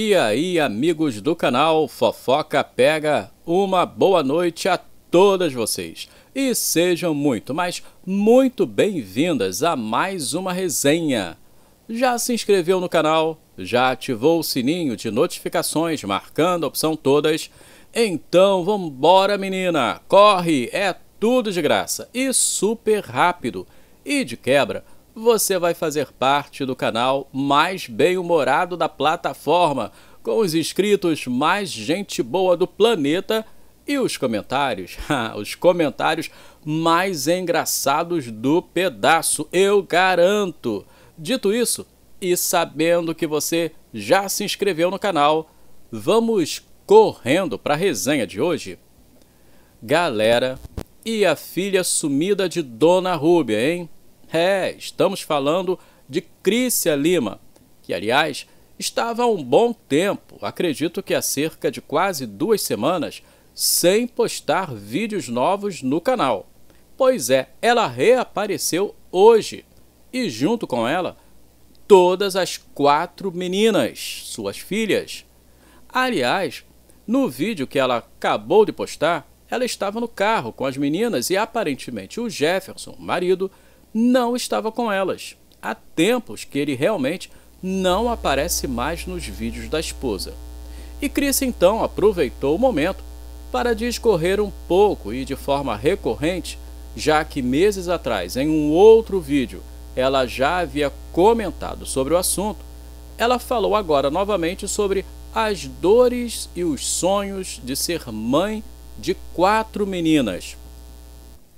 E aí, amigos do canal Fofoca Pega, uma boa noite a todas vocês. E sejam muito, mas muito bem-vindas a mais uma resenha. Já se inscreveu no canal? Já ativou o sininho de notificações marcando a opção todas? Então vambora, menina! Corre! É tudo de graça e super rápido. E de quebra, você vai fazer parte do canal mais bem-humorado da plataforma, com os inscritos mais gente boa do planeta e os comentários, os comentários mais engraçados do pedaço, eu garanto. Dito isso, e sabendo que você já se inscreveu no canal, vamos correndo para a resenha de hoje. Galera, e a filha sumida de Dona Rúbia, hein? É, estamos falando de Crícia Lima, que, aliás, estava há um bom tempo, acredito que há cerca de quase duas semanas, sem postar vídeos novos no canal. Pois é, ela reapareceu hoje e, junto com ela, todas as quatro meninas, suas filhas. Aliás, no vídeo que ela acabou de postar, ela estava no carro com as meninas e aparentemente o Jefferson, marido, não estava com elas. Há tempos que ele realmente não aparece mais nos vídeos da esposa. E Chris então aproveitou o momento para discorrer um pouco e de forma recorrente, já que meses atrás, em um outro vídeo, ela já havia comentado sobre o assunto, ela falou agora novamente sobre as dores e os sonhos de ser mãe de quatro meninas.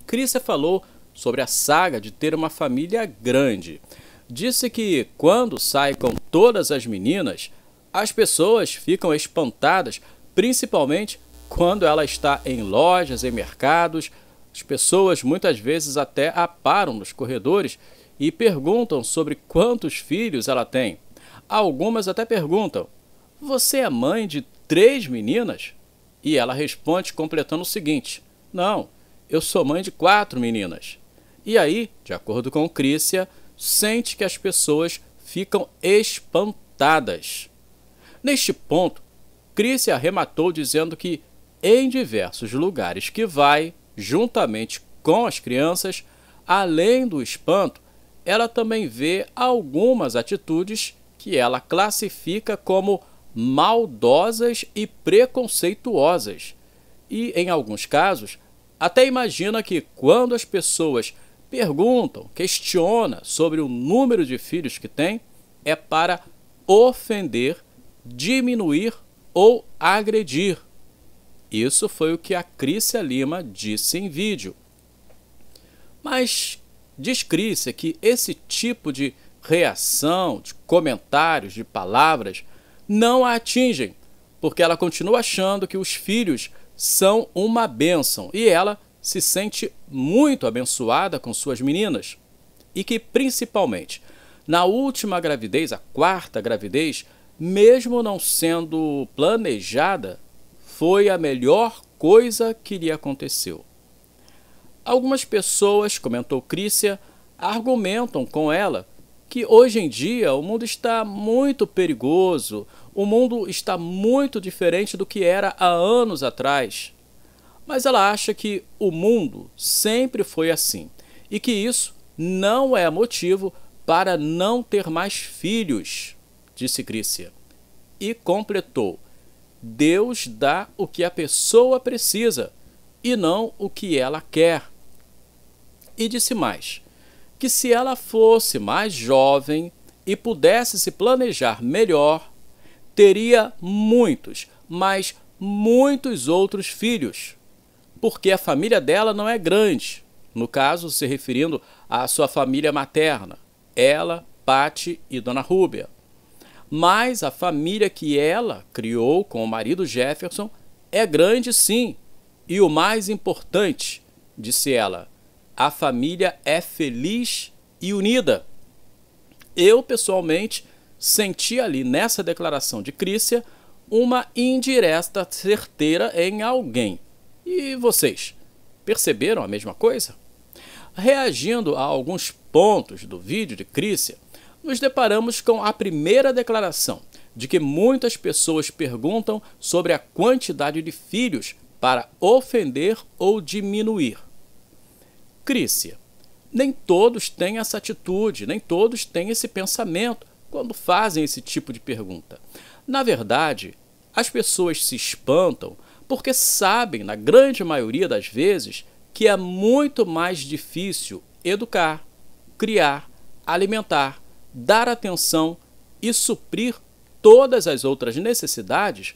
Chrisa falou sobre a saga de ter uma família grande. Disse que quando sai com todas as meninas, as pessoas ficam espantadas, principalmente quando ela está em lojas, em mercados. As pessoas muitas vezes até a param nos corredores e perguntam sobre quantos filhos ela tem. Algumas até perguntam: Você é mãe de três meninas? E ela responde completando o seguinte: Não, eu sou mãe de quatro meninas. E aí, de acordo com Crícia, sente que as pessoas ficam espantadas. Neste ponto, Crícia arrematou dizendo que, em diversos lugares que vai, juntamente com as crianças, além do espanto, ela também vê algumas atitudes que ela classifica como maldosas e preconceituosas. E, em alguns casos, até imagina que quando as pessoas perguntam, questiona sobre o número de filhos que tem, é para ofender, diminuir ou agredir. Isso foi o que a Crícia Lima disse em vídeo. Mas diz Crícia que esse tipo de reação, de comentários, de palavras, não a atingem, porque ela continua achando que os filhos são uma bênção e ela se sente muito abençoada com suas meninas e que, principalmente, na última gravidez, a quarta gravidez, mesmo não sendo planejada, foi a melhor coisa que lhe aconteceu. Algumas pessoas, comentou Crícia, argumentam com ela que hoje em dia o mundo está muito perigoso, o mundo está muito diferente do que era há anos atrás mas ela acha que o mundo sempre foi assim e que isso não é motivo para não ter mais filhos, disse Grícia. E completou: Deus dá o que a pessoa precisa e não o que ela quer. E disse mais: que se ela fosse mais jovem e pudesse se planejar melhor, teria muitos, mas muitos outros filhos porque a família dela não é grande. No caso, se referindo à sua família materna, ela, Patti e Dona Rúbia. Mas a família que ela criou com o marido Jefferson é grande sim. E o mais importante, disse ela, a família é feliz e unida. Eu, pessoalmente, senti ali nessa declaração de Crícia uma indireta certeira em alguém. E vocês, perceberam a mesma coisa? Reagindo a alguns pontos do vídeo de Crícia, nos deparamos com a primeira declaração de que muitas pessoas perguntam sobre a quantidade de filhos para ofender ou diminuir. Crícia, nem todos têm essa atitude, nem todos têm esse pensamento quando fazem esse tipo de pergunta. Na verdade, as pessoas se espantam porque sabem, na grande maioria das vezes, que é muito mais difícil educar, criar, alimentar, dar atenção e suprir todas as outras necessidades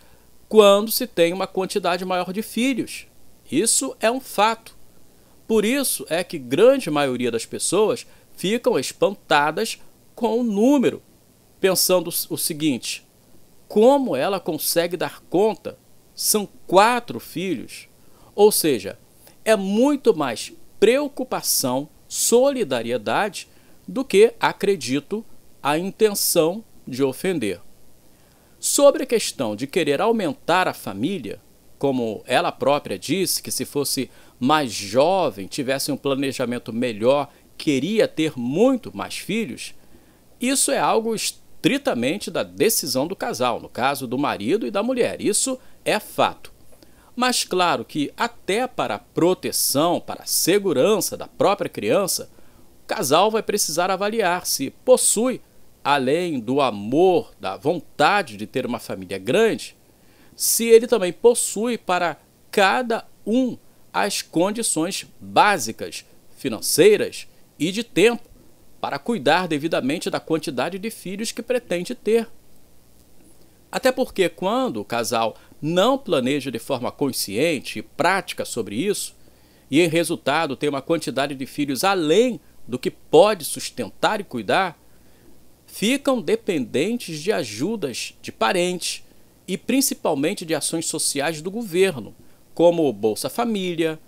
quando se tem uma quantidade maior de filhos. Isso é um fato. Por isso é que grande maioria das pessoas ficam espantadas com o número, pensando o seguinte: como ela consegue dar conta são quatro filhos, ou seja, é muito mais preocupação, solidariedade, do que, acredito, a intenção de ofender. Sobre a questão de querer aumentar a família, como ela própria disse, que se fosse mais jovem, tivesse um planejamento melhor, queria ter muito mais filhos, isso é algo estritamente da decisão do casal, no caso do marido e da mulher. Isso é fato. Mas claro que até para a proteção, para a segurança da própria criança, o casal vai precisar avaliar se possui, além do amor, da vontade de ter uma família grande, se ele também possui para cada um as condições básicas, financeiras e de tempo para cuidar devidamente da quantidade de filhos que pretende ter. Até porque, quando o casal não planeja de forma consciente e prática sobre isso, e em resultado tem uma quantidade de filhos além do que pode sustentar e cuidar, ficam dependentes de ajudas de parentes e principalmente de ações sociais do governo, como Bolsa Família,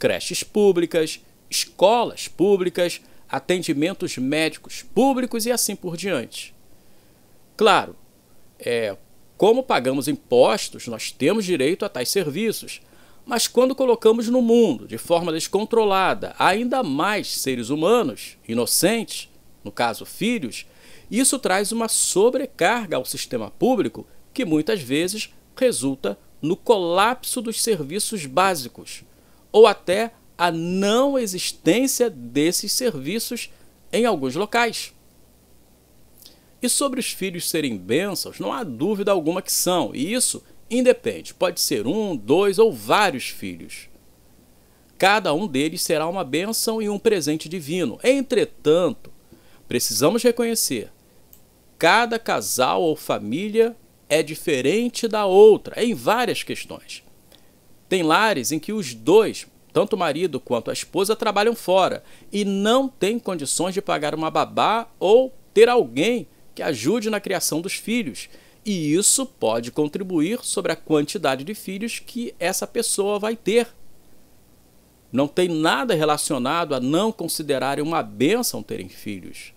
creches públicas, escolas públicas, atendimentos médicos públicos e assim por diante. Claro, é, como pagamos impostos, nós temos direito a tais serviços. Mas quando colocamos no mundo, de forma descontrolada, ainda mais seres humanos, inocentes, no caso filhos, isso traz uma sobrecarga ao sistema público que muitas vezes resulta no colapso dos serviços básicos ou até a não existência desses serviços em alguns locais. E sobre os filhos serem bênçãos, não há dúvida alguma que são, e isso independe, pode ser um, dois ou vários filhos. Cada um deles será uma bênção e um presente divino. Entretanto, precisamos reconhecer: cada casal ou família é diferente da outra em várias questões. Tem lares em que os dois, tanto o marido quanto a esposa, trabalham fora e não têm condições de pagar uma babá ou ter alguém que ajude na criação dos filhos, e isso pode contribuir sobre a quantidade de filhos que essa pessoa vai ter. Não tem nada relacionado a não considerarem uma bênção terem filhos.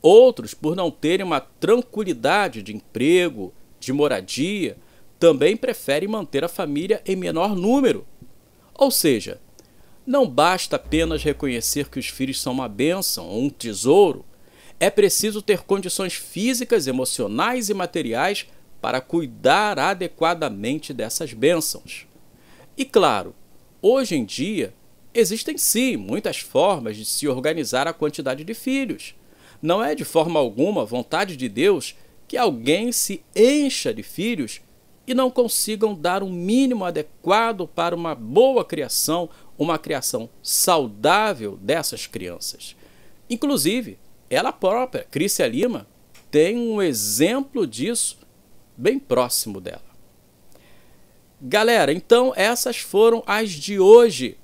Outros, por não terem uma tranquilidade de emprego, de moradia, também preferem manter a família em menor número. Ou seja, não basta apenas reconhecer que os filhos são uma bênção ou um tesouro, é preciso ter condições físicas, emocionais e materiais para cuidar adequadamente dessas bênçãos. E claro, hoje em dia existem sim muitas formas de se organizar a quantidade de filhos. Não é de forma alguma vontade de Deus que alguém se encha de filhos e não consigam dar um mínimo adequado para uma boa criação, uma criação saudável dessas crianças. Inclusive, ela própria, Crícia Lima, tem um exemplo disso bem próximo dela. Galera, então essas foram as de hoje.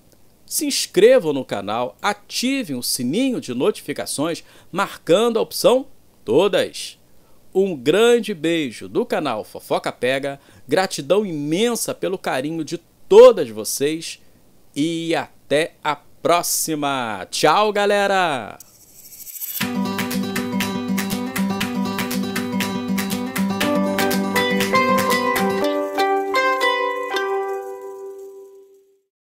Se inscrevam no canal, ativem o sininho de notificações, marcando a opção Todas. Um grande beijo do canal Fofoca Pega, gratidão imensa pelo carinho de todas vocês e até a próxima. Tchau, galera!